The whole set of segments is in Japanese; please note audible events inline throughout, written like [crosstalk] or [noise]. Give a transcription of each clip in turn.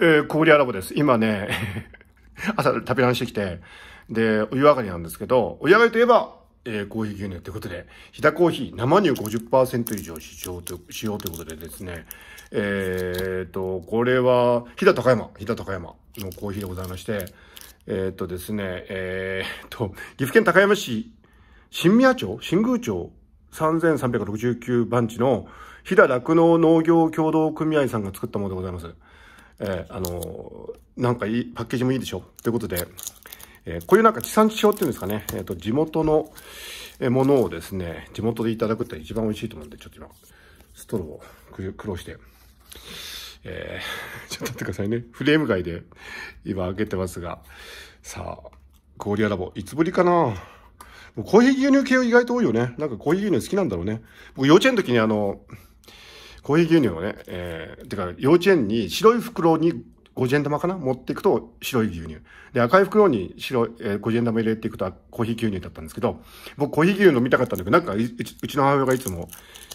えー、小売アラボです。今ね、[laughs] 朝食べ直してきて、で、お湯上がりなんですけど、お湯上がりといえば、えー、コーヒー牛乳ということで、日田コーヒー生乳50%以上使用とようということでですね、えー、と、これは、日田高山、日田高山のコーヒーでございまして、えー、っとですね、えー、っと、岐阜県高山市、新宮町新宮町3369番地のひだ酪農農業協同組合さんが作ったものでございます。えー、あのー、なんかいい、パッケージもいいでしょということで、えー、こういうなんか地産地消っていうんですかね、えっ、と、地元のものをですね、地元でいただくって一番美味しいと思うんで、ちょっと今、ストローを苦労して、えー、ちょっと待ってくださいね。フレーム外で今開けてますが、さあ、氷アラボ、いつぶりかなコーヒー牛乳系意外と多いよね。なんかコーヒー牛乳好きなんだろうね。僕幼稚園の時にあの、コーヒー牛乳をね、えー、てか、幼稚園に白い袋に五0円玉かな持っていくと白い牛乳。で、赤い袋に白い、えー、五円玉入れていくとコーヒー牛乳だったんですけど、僕コーヒー牛乳飲みたかったんだけど、なんかうちうちの母親がいつも、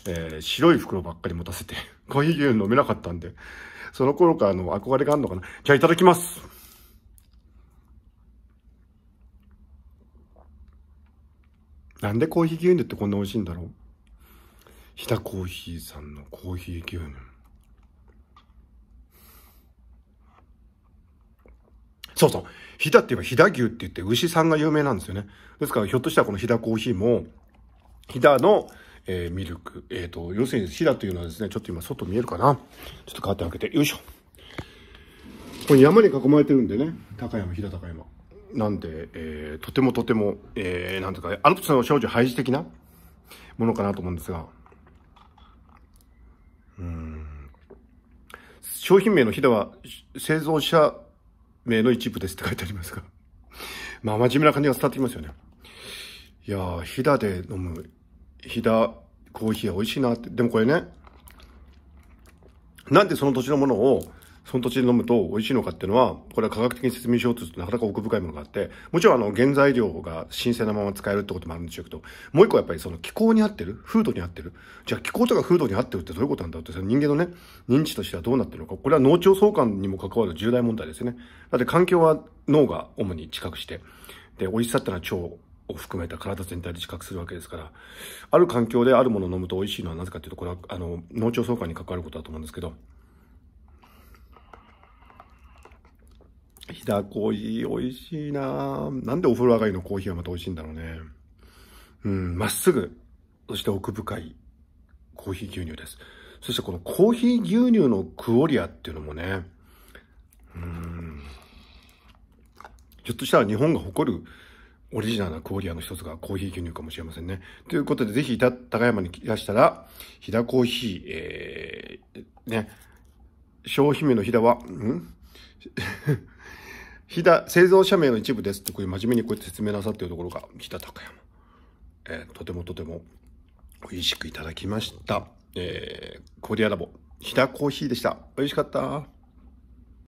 えー、白い袋ばっかり持たせて、[laughs] コーヒー牛乳飲めなかったんで、その頃からの憧れがあるのかな。じゃあいただきます。なんでコーヒー牛乳ってこんな美味しいんだろう日田コーヒーさんのコーヒー牛乳そうそう飛騨って言えば飛騨牛って言って牛さんが有名なんですよねですからひょっとしたらこの飛騨コーヒーも飛騨の、えー、ミルクえっ、ー、と要するに飛騨というのはですねちょっと今外見えるかなちょっとカーテン開けてよいしょこれ山に囲まれてるんでね高山飛騨高山なんで、えー、とてもとても、えー、なんとかアルプスの少女廃止的なものかなと思うんですがうん商品名のひだは製造者名の一部ですって書いてありますが [laughs] まあ真面目な感じが伝わってきますよね。いやひだで飲む、ひだコーヒーは美味しいなって。でもこれね、なんでその土地のものをその土地で飲むと美味しいのかっていうのは、これは科学的に説明しようとするとなかなか奥深いものがあって、もちろんあの原材料が新鮮なまま使えるってこともあるんでしょうけど、もう一個やっぱりその気候に合ってる、風土に合ってる。じゃあ気候とか風土に合ってるってどういうことなんだって、その人間のね、認知としてはどうなってるのか。これは農腸相関にも関わる重大問題ですよね。だって環境は脳が主に近覚して、で、美味しさってのは腸を含めた体全体で近覚するわけですから、ある環境であるものを飲むと美味しいのはなぜかというと、これは、あの、農腸相関に関わることだと思うんですけど、ひだコーヒー美味しいななんでお風呂上がりのコーヒーはまた美味しいんだろうね。うん、まっすぐ、そして奥深いコーヒー牛乳です。そしてこのコーヒー牛乳のクオリアっていうのもね、うん、ひょっとしたら日本が誇るオリジナルなクオリアの一つがコーヒー牛乳かもしれませんね。ということで、ぜひ、高山にいらしたら、ひだコーヒー、えー、ね、商品名のひだは、ん飛騨、製造者名の一部ですって、こ真面目にこうやって説明なさってるところが、飛騨高山。えー、とてもとても美味しくいただきました。えー、コーディアラボ、飛騨コーヒーでした。美味しかった。